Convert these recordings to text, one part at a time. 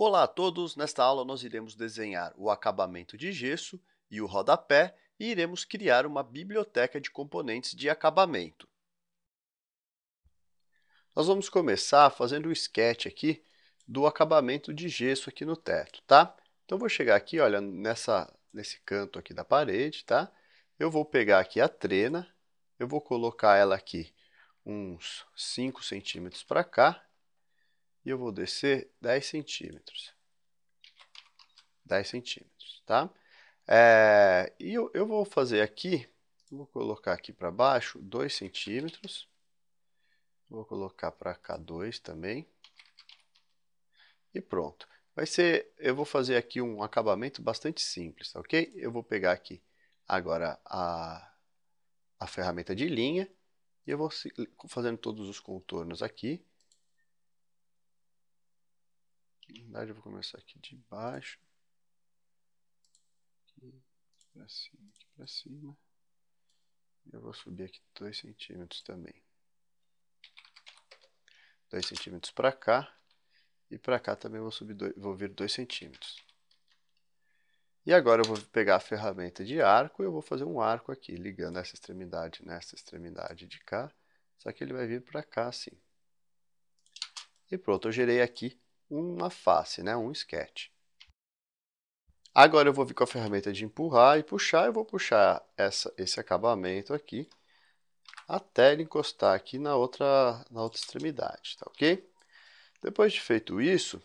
Olá a todos! Nesta aula, nós iremos desenhar o acabamento de gesso e o rodapé e iremos criar uma biblioteca de componentes de acabamento. Nós vamos começar fazendo um sketch aqui do acabamento de gesso aqui no teto, tá? Então, vou chegar aqui, olha, nessa, nesse canto aqui da parede, tá? Eu vou pegar aqui a trena, eu vou colocar ela aqui uns 5 centímetros para cá, e eu vou descer 10 centímetros. 10 centímetros, tá? É, e eu, eu vou fazer aqui, vou colocar aqui para baixo 2 centímetros, vou colocar para cá 2 também, e pronto. Vai ser, eu vou fazer aqui um acabamento bastante simples, tá ok? Eu vou pegar aqui agora a, a ferramenta de linha, e eu vou fazendo todos os contornos aqui, na verdade, eu vou começar aqui de baixo. Aqui, pra para cima, aqui para cima. Eu vou subir aqui 2 centímetros também. 2 centímetros para cá. E para cá também vou, subir dois, vou vir 2 centímetros. E agora eu vou pegar a ferramenta de arco e eu vou fazer um arco aqui, ligando essa extremidade nessa extremidade de cá. Só que ele vai vir para cá assim. E pronto, eu gerei aqui uma face, né? um sketch. Agora eu vou vir com a ferramenta de empurrar e puxar, eu vou puxar essa, esse acabamento aqui até ele encostar aqui na outra, na outra extremidade, tá ok? Depois de feito isso,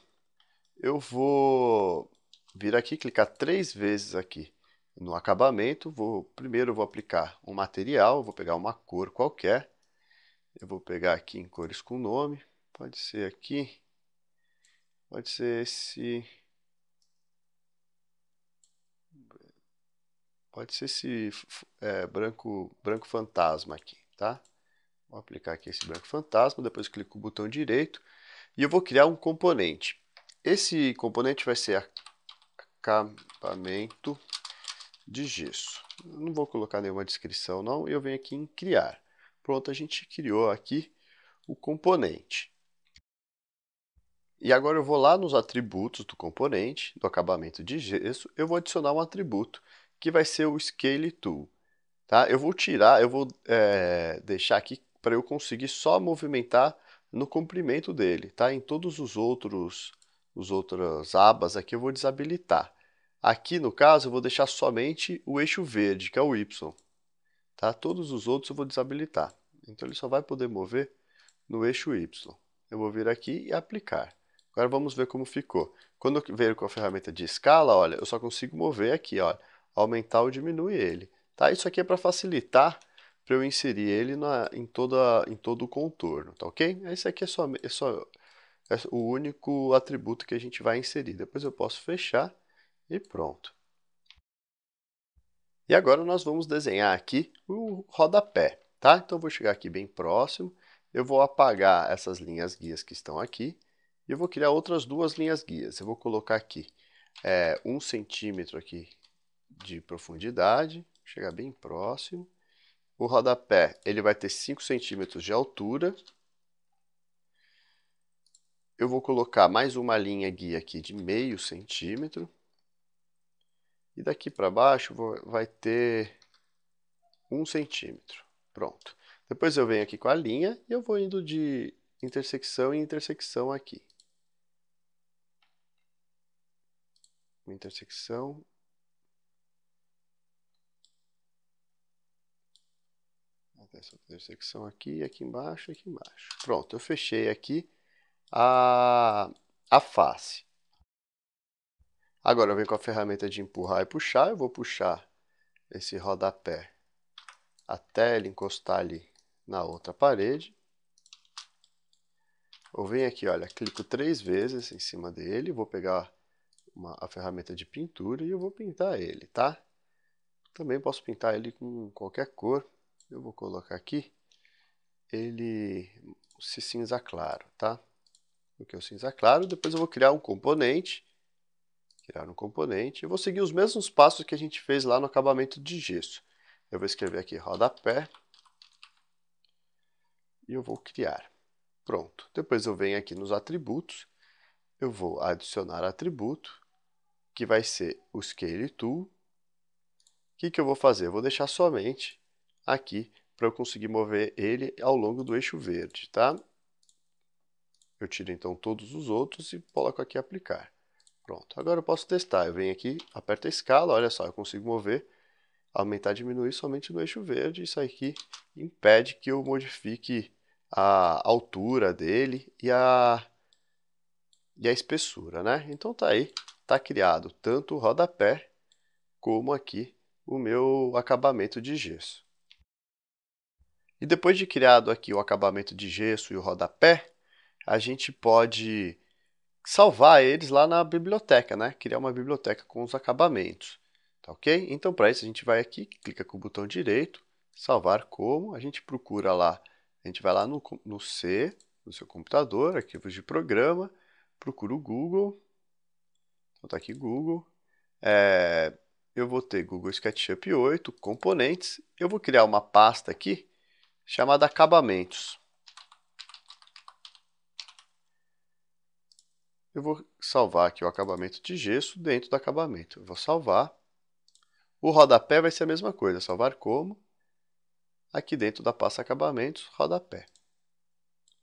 eu vou vir aqui, clicar três vezes aqui no acabamento. Vou, primeiro eu vou aplicar um material, vou pegar uma cor qualquer. Eu vou pegar aqui em cores com nome, pode ser aqui Pode ser esse. Pode ser esse é, branco, branco fantasma aqui, tá? Vou aplicar aqui esse branco fantasma, depois clico o botão direito e eu vou criar um componente. Esse componente vai ser acabamento de gesso. Não vou colocar nenhuma descrição não, eu venho aqui em criar. Pronto, a gente criou aqui o componente. E agora eu vou lá nos atributos do componente, do acabamento de gesso, eu vou adicionar um atributo, que vai ser o Scale Tool. Tá? Eu vou tirar, eu vou é, deixar aqui para eu conseguir só movimentar no comprimento dele. Tá? Em todos os outros, os outras abas aqui eu vou desabilitar. Aqui, no caso, eu vou deixar somente o eixo verde, que é o Y. Tá? Todos os outros eu vou desabilitar. Então, ele só vai poder mover no eixo Y. Eu vou vir aqui e aplicar. Agora vamos ver como ficou. Quando eu veio com a ferramenta de escala, olha, eu só consigo mover aqui, olha, aumentar ou diminuir ele. Tá? Isso aqui é para facilitar para eu inserir ele na, em, toda, em todo o contorno, tá ok? Esse aqui é só, é só é o único atributo que a gente vai inserir. Depois eu posso fechar e pronto. E agora nós vamos desenhar aqui o rodapé, tá? Então eu vou chegar aqui bem próximo, eu vou apagar essas linhas guias que estão aqui, e eu vou criar outras duas linhas guias. Eu vou colocar aqui é, um centímetro aqui de profundidade, chegar bem próximo. O rodapé ele vai ter 5 centímetros de altura. Eu vou colocar mais uma linha guia aqui de meio centímetro. E daqui para baixo vou, vai ter 1 um centímetro. Pronto. Depois eu venho aqui com a linha e eu vou indo de intersecção em intersecção aqui. uma intersecção até essa intersecção aqui, aqui embaixo, aqui embaixo. Pronto, eu fechei aqui a, a face. Agora eu venho com a ferramenta de empurrar e puxar, eu vou puxar esse rodapé até ele encostar ali na outra parede. Eu venho aqui, olha, clico três vezes em cima dele, vou pegar uma, a ferramenta de pintura e eu vou pintar ele, tá? Também posso pintar ele com qualquer cor. Eu vou colocar aqui ele se cinza claro, tá? Porque é o cinza claro, depois eu vou criar um componente, criar um componente, eu vou seguir os mesmos passos que a gente fez lá no acabamento de gesso. Eu vou escrever aqui rodapé e eu vou criar. Pronto. Depois eu venho aqui nos atributos, eu vou adicionar atributo que vai ser o Scale Tool. O que, que eu vou fazer? Eu vou deixar somente aqui para eu conseguir mover ele ao longo do eixo verde, tá? Eu tiro então todos os outros e coloco aqui aplicar. Pronto, agora eu posso testar. Eu venho aqui, aperto a escala, olha só, eu consigo mover, aumentar, diminuir somente no eixo verde. Isso aqui impede que eu modifique a altura dele e a, e a espessura, né? Então tá aí, está criado tanto o rodapé como aqui o meu acabamento de gesso. E depois de criado aqui o acabamento de gesso e o rodapé, a gente pode salvar eles lá na biblioteca, né? Criar uma biblioteca com os acabamentos, tá ok? Então, para isso, a gente vai aqui, clica com o botão direito, salvar como, a gente procura lá, a gente vai lá no, no C, no seu computador, arquivos de programa, procura o Google, botar aqui Google. É, eu vou ter Google SketchUp 8, componentes. Eu vou criar uma pasta aqui chamada acabamentos. Eu vou salvar aqui o acabamento de gesso dentro do acabamento. Eu vou salvar. O rodapé vai ser a mesma coisa, salvar como. Aqui dentro da pasta acabamentos, rodapé.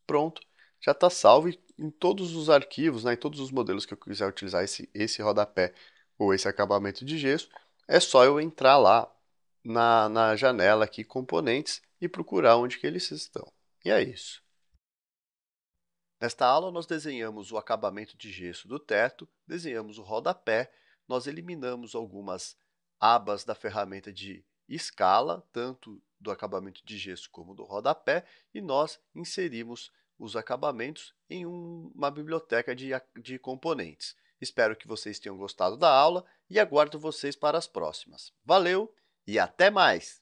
Pronto, já está salvo e em todos os arquivos, né, em todos os modelos que eu quiser utilizar esse, esse rodapé ou esse acabamento de gesso, é só eu entrar lá na, na janela aqui componentes e procurar onde que eles estão. E é isso. Nesta aula, nós desenhamos o acabamento de gesso do teto, desenhamos o rodapé, nós eliminamos algumas abas da ferramenta de escala, tanto do acabamento de gesso como do rodapé, e nós inserimos os acabamentos em um, uma biblioteca de, de componentes. Espero que vocês tenham gostado da aula e aguardo vocês para as próximas. Valeu e até mais!